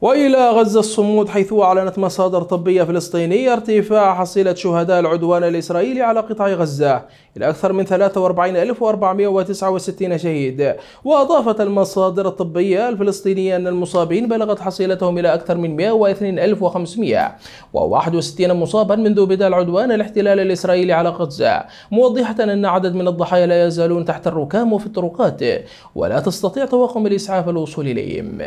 وإلى غزة الصمود حيث أعلنت مصادر طبية فلسطينية ارتفاع حصيلة شهداء العدوان الإسرائيلي على قطاع غزة إلى أكثر من 43469 شهيد وأضافت المصادر الطبية الفلسطينية أن المصابين بلغت حصيلتهم إلى أكثر من 102561 مصابا منذ بدء العدوان الاحتلال الإسرائيلي على غزة موضحة أن عدد من الضحايا لا يزالون تحت الركام وفي الطرقات ولا تستطيع طواقم الإسعاف الوصول إليهم